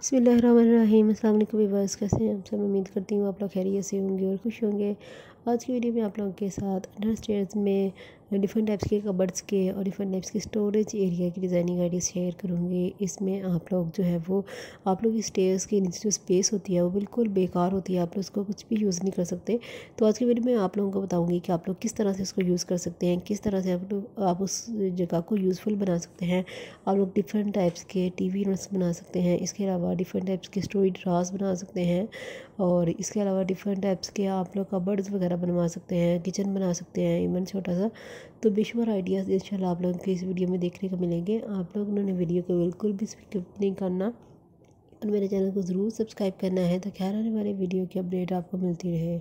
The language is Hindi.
बसमीम वीवर्स कैसे हैं आप सब उम्मीद करती हूँ आप लोग खैरियत से होंगे और खुश होंगे आज की वीडियो में आप लोगों के साथ अंडर स्टेयर्स में डिफरेंट टाइप्स के कबर्ड्स के और डिफरेंट टाइप्स के स्टोरेज एरिया की डिज़ाइनिंग आइडिया शेयर करूँगी इसमें आप लोग जो है वो आप लोग की स्टेयर्स के नीचे जो स्पेस होती है वो बिल्कुल बेकार होती है आप लोग उसको कुछ भी यूज़ नहीं कर सकते तो आज की वीडियो में आप लोगों को बताऊँगी कि आप लोग किस तरह से उसको यूज़ कर सकते हैं किस तरह से आप लोग आप उस जगह को यूज़फुल बना सकते हैं आप लोग डिफरेंट टाइप्स के टी वी बना सकते हैं इसके अलावा डिफरेंट टाइप्स के स्टोरी ड्रास बना सकते हैं और इसके अलावा डिफरेंट टाइप्स के आप लोग कबर्ड्स वगैरह बनवा सकते हैं किचन बना सकते हैं इवन छोटा सा तो बेशुमार आइडियाज़ इन आप लोगों को इस वीडियो में देखने को मिलेंगे आप लोग उन्होंने वीडियो को बिल्कुल भी स्किप नहीं करना और मेरे चैनल को ज़रूर सब्सक्राइब करना है तो ख्याल आने वाले वीडियो की अपडेट आपको मिलती रहे